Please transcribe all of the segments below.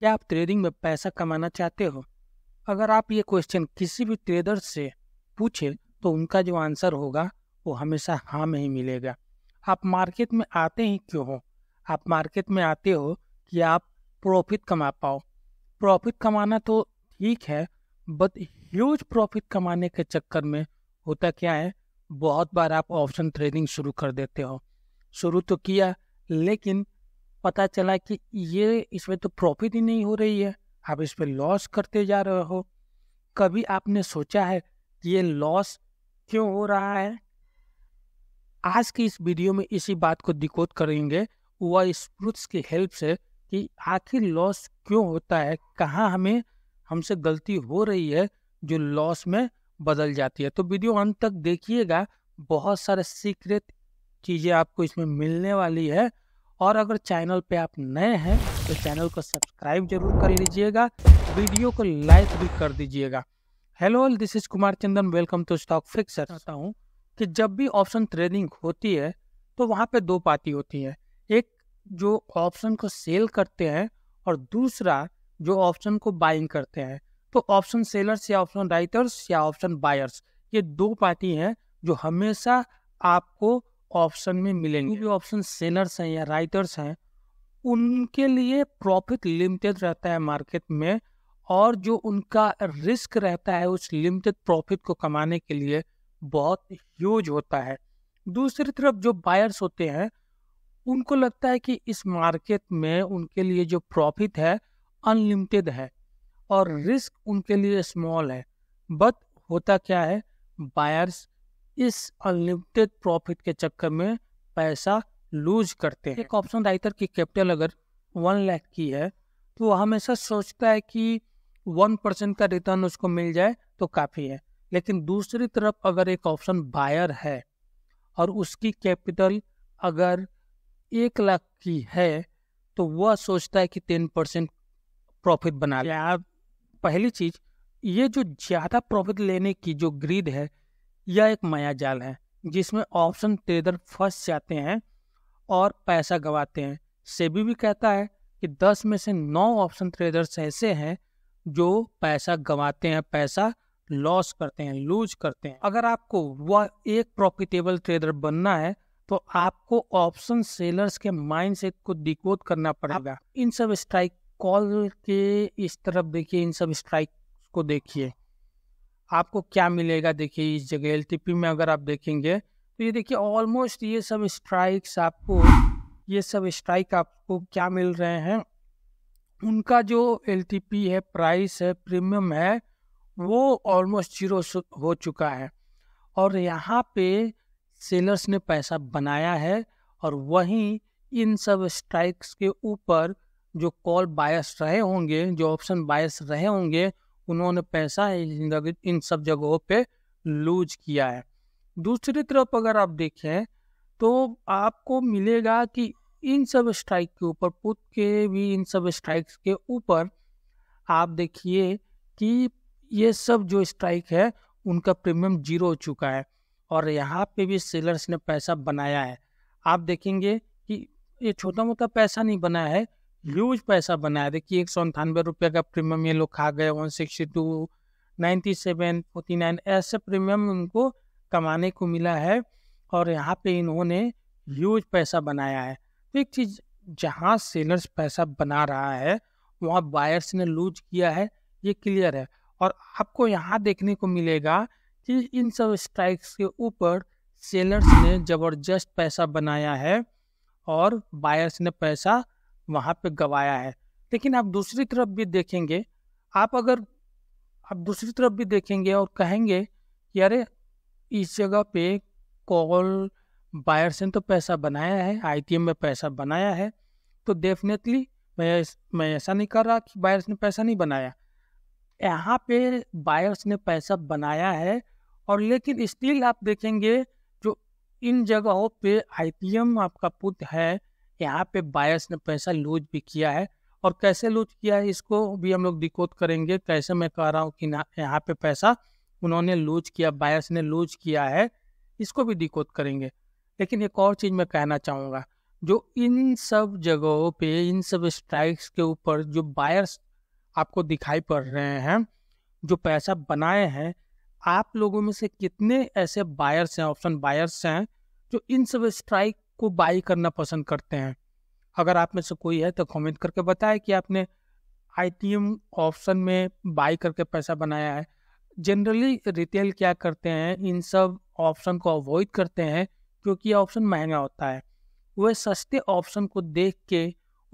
क्या आप ट्रेडिंग में पैसा कमाना चाहते हो अगर आप ये क्वेश्चन किसी भी ट्रेडर से पूछें तो उनका जो आंसर होगा वो हमेशा हाँ में ही मिलेगा आप मार्केट में आते ही क्यों हो आप मार्केट में आते हो कि आप प्रॉफिट कमा पाओ प्रॉफिट कमाना तो ठीक है बट ह्यूज प्रॉफिट कमाने के चक्कर में होता क्या है बहुत बार आप ऑप्शन ट्रेडिंग शुरू कर देते हो शुरू तो किया लेकिन पता चला कि ये इसमें तो प्रॉफिट ही नहीं हो रही है आप इस पर लॉस करते जा रहे हो कभी आपने सोचा है कि ये लॉस क्यों हो रहा है आज की इस वीडियो में इसी बात को दिकोद करेंगे वह स्प्रूट्स की हेल्प से कि आखिर लॉस क्यों होता है कहाँ हमें हमसे गलती हो रही है जो लॉस में बदल जाती है तो वीडियो अंत तक देखिएगा बहुत सारे सीक्रेट चीज़ें आपको इसमें मिलने वाली है और अगर चैनल पे आप नए हैं तो चैनल को सब्सक्राइब जरूर कर लीजिएगा वीडियो को लाइक भी कर दीजिएगा hello all this is Kumar Chandan welcome to stock fix चाहता हूँ कि जब भी ऑप्शन ट्रेडिंग होती है तो वहाँ पे दो पार्टी होती है एक जो ऑप्शन को सेल करते हैं और दूसरा जो ऑप्शन को बाइंग करते हैं तो ऑप्शन सेलर्स या ऑप्शन राइटर्स या ऑप्शन बायर्स ये दो पार्टी हैं जो हमेशा आपको ऑप्शन में मिलेंगे जो ऑप्शन सेलर्स हैं या राइटर्स हैं उनके लिए प्रॉफिट लिमिटेड रहता है मार्केट में और जो उनका रिस्क रहता है उस लिमिटेड प्रॉफिट को कमाने के लिए बहुत ह्यूज होता है दूसरी तरफ जो बायर्स होते हैं उनको लगता है कि इस मार्केट में उनके लिए जो प्रॉफिट है अनलिमिटेड है और रिस्क उनके लिए स्मॉल है बट होता क्या है बायर्स इस अनलिमिटेड प्रॉफिट के चक्कर में पैसा लूज करते हैं एक ऑप्शन राइटर की कैपिटल अगर वन लाख की है तो हमेशा सोचता है कि वन परसेंट का रिटर्न उसको मिल जाए तो काफ़ी है लेकिन दूसरी तरफ अगर एक ऑप्शन बायर है और उसकी कैपिटल अगर एक लाख की है तो वह सोचता है कि टेन परसेंट प्रॉफिट बना लिया पहली चीज़ ये जो ज़्यादा प्रॉफिट लेने की जो ग्रीड है यह एक माया जाल है जिसमें ऑप्शन ट्रेडर फंस जाते हैं और पैसा गंवाते हैं सेबी भी कहता है कि दस में से नौ ऑप्शन ट्रेडर्स ऐसे हैं जो पैसा गंवाते हैं पैसा लॉस करते हैं लूज करते हैं अगर आपको वह एक प्रॉफिटेबल ट्रेडर बनना है तो आपको ऑप्शन सेलर्स के माइंडसेट को डिकोड करना पड़ेगा इन सब स्ट्राइक कॉल के इस तरफ देखिए इन सब स्ट्राइक को देखिए आपको क्या मिलेगा देखिए इस जगह एल में अगर आप देखेंगे तो ये देखिए ऑलमोस्ट ये सब स्ट्राइक्स आपको ये सब स्ट्राइक आपको क्या मिल रहे हैं उनका जो एल है प्राइस है प्रीमियम है वो ऑलमोस्ट जीरो हो चुका है और यहाँ पे सेलर्स ने पैसा बनाया है और वहीं इन सब स्ट्राइक्स के ऊपर जो कॉल बायस रहे होंगे जो ऑप्शन बायस रहे होंगे उन्होंने पैसा इन सब जगहों पे लूज किया है दूसरी तरफ अगर आप देखें तो आपको मिलेगा कि इन सब स्ट्राइक के ऊपर पुत के भी इन सब स्ट्राइक्स के ऊपर आप देखिए कि ये सब जो स्ट्राइक है उनका प्रीमियम जीरो हो चुका है और यहाँ पे भी सेलर्स ने पैसा बनाया है आप देखेंगे कि ये छोटा मोटा पैसा नहीं बनाया है यूज पैसा बनाया देखिए एक सौ अंठानवे रुपये का प्रीमियम ये लोग खा गए one sixty two ninety seven forty nine ऐसे प्रीमियम उनको कमाने को मिला है और यहाँ पे इन्होंने यूज पैसा बनाया है तो एक चीज़ जहाँ सेलर्स पैसा बना रहा है वहाँ बायर्स ने लूज किया है ये क्लियर है और आपको यहाँ देखने को मिलेगा कि इन सब स्ट्राइक्स के ऊपर सेलर्स ने ज़बरदस्त पैसा बनाया है और बायर्स ने पैसा वहाँ पे गवाया है लेकिन आप दूसरी तरफ भी देखेंगे आप अगर आप दूसरी तरफ भी देखेंगे और कहेंगे कि अरे इस जगह पे कॉल बायर्स ने तो पैसा बनाया है आई में पैसा बनाया है तो डेफिनेटली मैं मैं ऐसा नहीं कर रहा कि बायर्स ने पैसा नहीं बनाया यहाँ पे बायर्स ने पैसा बनाया है और लेकिन स्टिल आप देखेंगे जो इन जगहों पे आई आपका पुत है यहाँ पे बायस ने पैसा लूज भी किया है और कैसे लूज किया है इसको भी हम लोग डिकोड करेंगे कैसे मैं कह रहा हूँ कि यहाँ पे पैसा उन्होंने लूज किया बायस ने लूज किया है इसको भी डिकोड करेंगे लेकिन एक और चीज़ मैं कहना चाहूँगा जो इन सब जगहों पे इन सब स्ट्राइक्स के ऊपर जो बायर्स आपको दिखाई पड़ रहे हैं जो पैसा बनाए हैं आप लोगों में से कितने ऐसे बायर्स हैं ऑप्शन बायर्स हैं जो इन सब स्ट्राइक को बाई करना पसंद करते हैं अगर आप में से कोई है तो कमेंट करके बताए कि आपने आई ऑप्शन में बाई करके पैसा बनाया है जनरली रिटेल क्या करते हैं इन सब ऑप्शन को अवॉइड करते हैं क्योंकि ये ऑप्शन महंगा होता है वह सस्ते ऑप्शन को देख के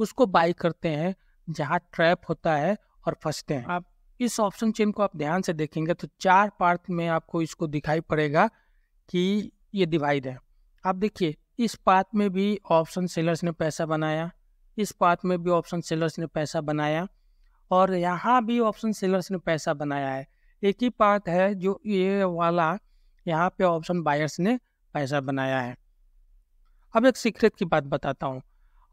उसको बाई करते हैं जहाँ ट्रैप होता है और फंसते हैं आप इस ऑप्शन चेन को आप ध्यान से देखेंगे तो चार पार्ट में आपको इसको दिखाई पड़ेगा कि ये डिवाइड है आप देखिए इस पाथ में भी ऑप्शन सेलर्स ने पैसा बनाया इस पाथ में भी ऑप्शन सेलर्स ने पैसा बनाया और यहाँ भी ऑप्शन सेलर्स ने पैसा बनाया है एक ही पाथ है जो ये वाला यहाँ पे ऑप्शन बायर्स ने पैसा बनाया है अब एक सीक्रेट की बात बताता हूँ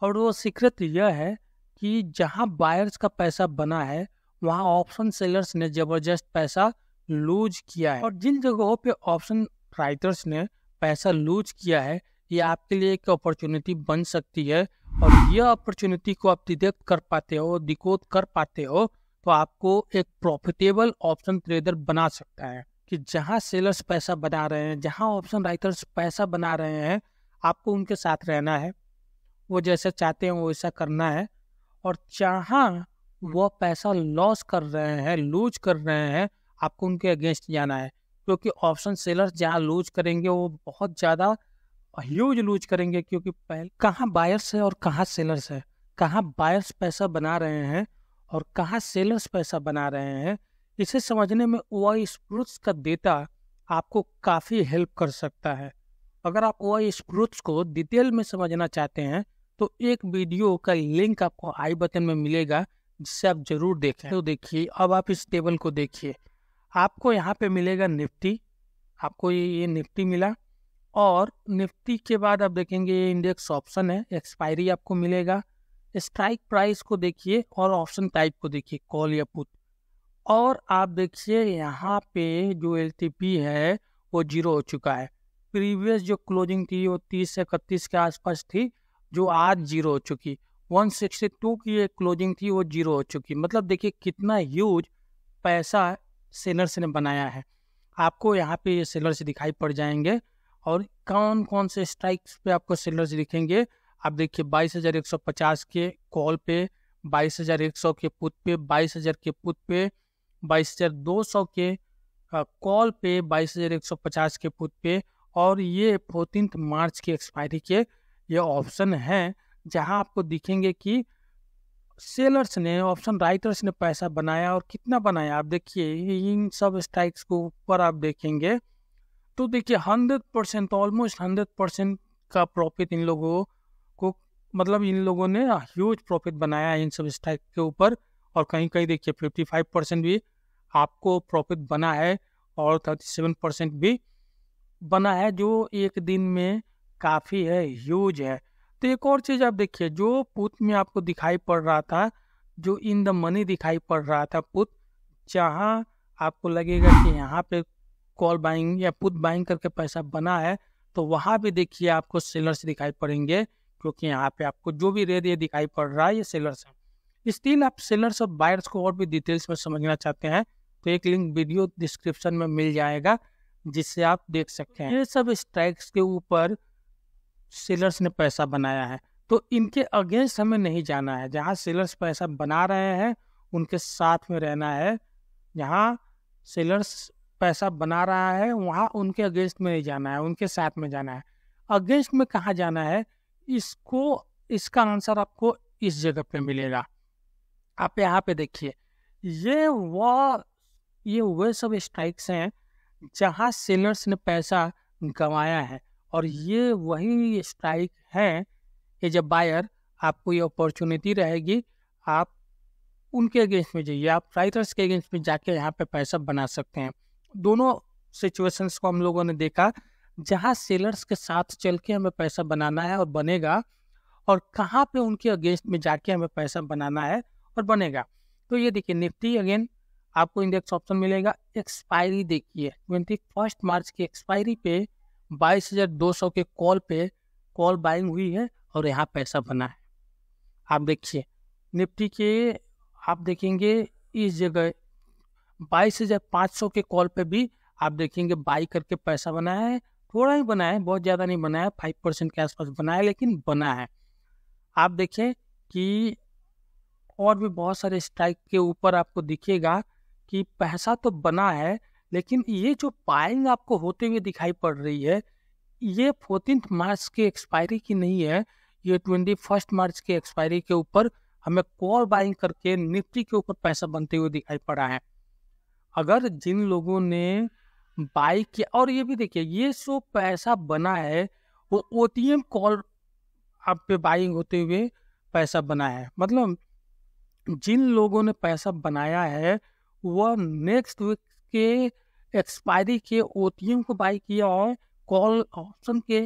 और वो सीक्रेट यह है कि जहाँ बायर्स का पैसा बना है वहाँ ऑप्शन सेलर्स ने ज़बरदस्त पैसा लूज किया है और जिन जगहों पे ऑप्शन राइटर्स ने पैसा लूज किया है ये आपके लिए एक अपॉर्चुनिटी बन सकती है और यह अपॉर्चुनिटी को आप डिटेक्ट कर पाते हो डिकोड कर पाते हो तो आपको एक प्रॉफिटेबल ऑप्शन ट्रेडर बना सकता है कि जहाँ सेलर्स पैसा बना रहे हैं जहाँ ऑप्शन राइटर्स पैसा बना रहे हैं आपको उनके साथ रहना है वो जैसे चाहते हैं वैसा करना है और जहाँ वह पैसा लॉस कर रहे हैं लूज कर रहे हैं आपको उनके अगेंस्ट जाना है क्योंकि ऑप्शन सेलर्स जहाँ लूज करेंगे वो बहुत ज़्यादा ह्यूज लूज करेंगे क्योंकि पहले कहाँ बायर्स है और कहाँ सेलर्स है कहाँ बायर्स पैसा बना रहे हैं और कहाँ सेलर्स पैसा बना रहे हैं इसे समझने में ओ स्प्रूट्स का डेटा आपको काफ़ी हेल्प कर सकता है अगर आप ओ स्प्रूट्स को डिटेल में समझना चाहते हैं तो एक वीडियो का लिंक आपको आई बटन में मिलेगा जिससे आप जरूर देखें तो देखिए अब आप इस टेबल को देखिए आपको यहाँ पे मिलेगा निफ्टी आपको ये निफ्टी मिला और निफ्टी के बाद आप देखेंगे ये इंडेक्स ऑप्शन है एक्सपायरी आपको मिलेगा स्ट्राइक प्राइस को देखिए और ऑप्शन टाइप को देखिए कॉल या पुट और आप देखिए यहाँ पे जो एल है वो जीरो हो चुका है प्रीवियस जो क्लोजिंग थी वो तीस से इकतीस के आसपास थी जो आज जीरो हो चुकी 162 की एक क्लोजिंग थी वो जीरो हो चुकी मतलब देखिए कितना ह्यूज पैसा सेलर्स ने बनाया है आपको यहाँ पे ये सेलर्स दिखाई पड़ जाएंगे और कौन कौन से स्ट्राइक्स पे आपको सेलर्स दिखेंगे आप देखिए बाईस हज़ार एक सौ पचास के कॉल पे बाईस हज़ार एक सौ के पुत पे बाईस हज़ार के पुत पे बाईस हज़ार दो सौ के कॉल पे बाईस हज़ार एक सौ पचास के पुत पे और ये फोर्टीन मार्च की एक्सपायरी के ये ऑप्शन है जहां आपको दिखेंगे कि सेलर्स ने ऑप्शन राइटर्स ने पैसा बनाया और कितना बनाया आप देखिए इन सब स्ट्राइक्स को ऊपर आप देखेंगे तो देखिए hundred percent almost hundred percent का प्रॉफिट इन लोगों को मतलब इन लोगों ने ह्यूज प्रॉफिट बनाया इन सब स्टॉक के ऊपर और कहीं कहीं देखिए फिफ्टी फाइव परसेंट भी आपको प्रॉफिट बना है और थर्टी सेवन परसेंट भी बना है जो एक दिन में काफ़ी है ह्यूज है तो एक और चीज़ आप देखिए जो पुत में आपको दिखाई पड़ रहा था जो इन द मनी दिखाई पड़ रहा था पुत जहाँ आपको लगेगा कि यहाँ पे कॉल बाइंग या पुत बाइंग करके पैसा बना है तो वहाँ भी देखिए आपको सेलर्स दिखाई पड़ेंगे क्योंकि यहाँ पे आपको जो भी रेड ये दिखाई पड़ रहा है ये सेलर्स है स्टिल आप सेलर्स और बायर्स को और भी डिटेल्स में समझना चाहते हैं तो एक लिंक वीडियो डिस्क्रिप्शन में मिल जाएगा जिससे आप देख सकते हैं ये सब स्ट्राइक्स के ऊपर सेलर्स ने पैसा बनाया है तो इनके अगेंस्ट हमें नहीं जाना है जहाँ सेलर्स पैसा बना रहे हैं उनके साथ में रहना है जहाँ सेलर्स पैसा बना रहा है वहाँ उनके अगेंस्ट में नहीं जाना है उनके साथ में जाना है अगेंस्ट में कहाँ जाना है इसको इसका आंसर आपको इस जगह पे मिलेगा आप यहाँ पे देखिए ये वह ये वे सब स्ट्राइक्स हैं जहाँ सेलर्स ने पैसा गंवाया है और ये वही स्ट्राइक है कि जब बायर आपको ये अपॉर्चुनिटी रहेगी आप उनके अगेंस्ट में जाइए आप राइटर्स के अगेंस्ट में जाके यहाँ पे पैसा बना सकते हैं दोनों सिचुएशंस को हम लोगों ने देखा जहां सेलर्स के साथ चल के हमें पैसा बनाना है और बनेगा और कहाँ पे उनके अगेंस्ट में जाके हमें पैसा बनाना है और बनेगा तो ये देखिए निफ्टी अगेन आपको इंडेक्स ऑप्शन मिलेगा एक्सपायरी देखिए ट्वेंटी फर्स्ट मार्च की एक्सपायरी पे बाईस हजार दो सौ के कॉल पे कॉल बाइंग हुई है और यहाँ पैसा बना है आप देखिए निफ्टी के आप देखेंगे इस जगह बाईस हजार पाँच सौ के कॉल पे भी आप देखेंगे बाई करके पैसा बनाया है थोड़ा ही बना है बहुत ज़्यादा नहीं बनाया है फाइव परसेंट के आसपास बना है लेकिन बना है आप देखें कि और भी बहुत सारे स्ट्राइक के ऊपर आपको दिखेगा कि पैसा तो बना है लेकिन ये जो बाइंग आपको होते हुए दिखाई पड़ रही है ये फोर्टीन मार्च की एक्सपायरी की नहीं है ये ट्वेंटी फर्स्ट मार्च की एक्सपायरी के ऊपर हमें कॉल बाइंग करके निफ्टी के ऊपर पैसा बनते हुए दिखाई पड़ा है अगर जिन लोगों ने बाई किया और ये भी देखिए ये जो पैसा बना है वो ओ टी एम कॉल आप पे बाइंग होते हुए पैसा बना है मतलब जिन लोगों ने पैसा बनाया है वह नेक्स्ट वीक के एक्सपायरी के ओ टी एम को बाई किया और कॉल ऑप्शन के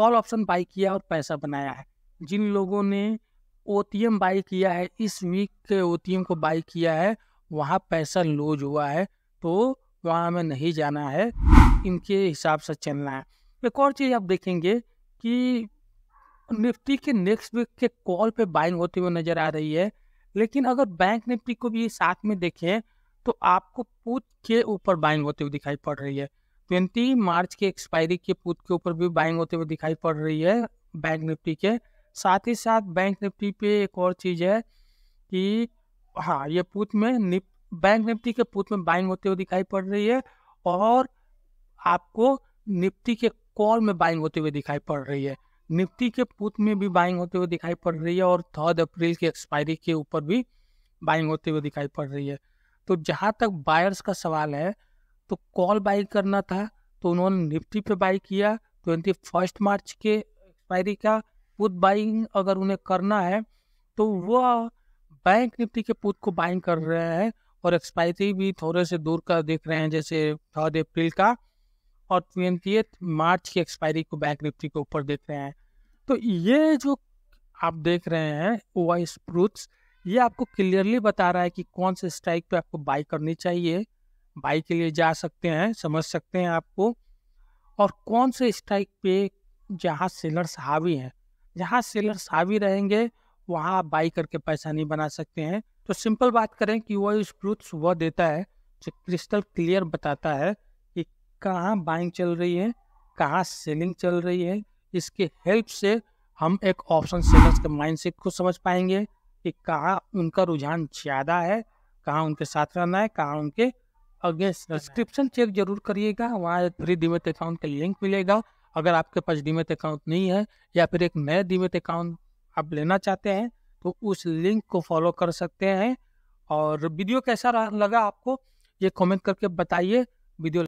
कॉल ऑप्शन बाई किया और पैसा बनाया है जिन लोगों ने ओ टी एम बाई किया है इस वीक के ओ टी एम को बाई किया है वहाँ पैसा लूज हुआ है तो वहाँ हमें नहीं जाना है इनके हिसाब से चलना है एक और चीज़ आप देखेंगे कि निफ्टी के नेक्स्ट वीक के कॉल पे बाइंग होते हुए नज़र आ रही है लेकिन अगर बैंक निफ्टी को भी साथ में देखें तो आपको पुत के ऊपर बाइंग होते हुए दिखाई पड़ रही है ट्वेंटी मार्च के एक्सपायरी के पुत के ऊपर भी बाइंग होते हुए दिखाई पड़ रही है बैंक निफ्टी के साथ ही साथ बैंक निफ्टी पे एक और चीज़ है कि हाँ ये पूत में निप बैंक निफ्टी के पूत में बाइंग होते हुए दिखाई पड़ रही है और आपको निफ्टी के कॉल में बाइंग होते हुए दिखाई पड़ रही है निफ्टी के पूत में भी बाइंग होते हुए दिखाई पड़ रही है और थर्ड अप्रैल की एक्सपायरी के ऊपर भी बाइंग होते हुए दिखाई पड़ रही है तो जहाँ तक बायर्स का सवाल है तो कॉल बाई करना था तो उन्होंने निफ्टी पे बाई किया ट्वेंटी फर्स्ट मार्च के एक्सपायरी का पुत बाइंग अगर उन्हें करना है तो वह बैंक निफ्टी के पुत को बाइंग कर रहे हैं और एक्सपायरी भी थोड़े से दूर का देख रहे हैं जैसे थर्ड अप्रैल का और ट्वेंटी मार्च की एक्सपायरी को बैंक निफ्टी के ऊपर देख रहे हैं तो ये जो आप देख रहे हैं वॉइस प्रूथ ये आपको क्लियरली बता रहा है कि कौन से स्ट्राइक पे आपको बाई करनी चाहिए बाई के लिए जा सकते हैं समझ सकते हैं आपको और कौन से स्ट्राइक पे जहाँ सेलर्स हावी हैं जहाँ सेलर्स हावी रहेंगे वहाँ आप बाई करके पैसा नहीं बना सकते हैं तो सिंपल बात करें कि वह स्क्रूथ वह देता है जो क्रिस्टल क्लियर बताता है कि कहाँ बाइंग चल रही है कहाँ सेलिंग चल रही है इसके हेल्प से हम एक ऑप्शन सेलर्स के माइंडसेट को समझ पाएंगे कि कहाँ उनका रुझान ज़्यादा है कहाँ उनके साथ रहना है कहाँ उनके अगेंस्ट सब्सक्रिप्शन चेक जरूर करिएगा वहाँ फ्री डीमेट अकाउंट का लिंक मिलेगा अगर आपके पास डीमेट अकाउंट नहीं है या फिर एक नया डीमेट अकाउंट आप लेना चाहते हैं तो उस लिंक को फॉलो कर सकते हैं और वीडियो कैसा लगा आपको ये कमेंट करके बताइए वीडियो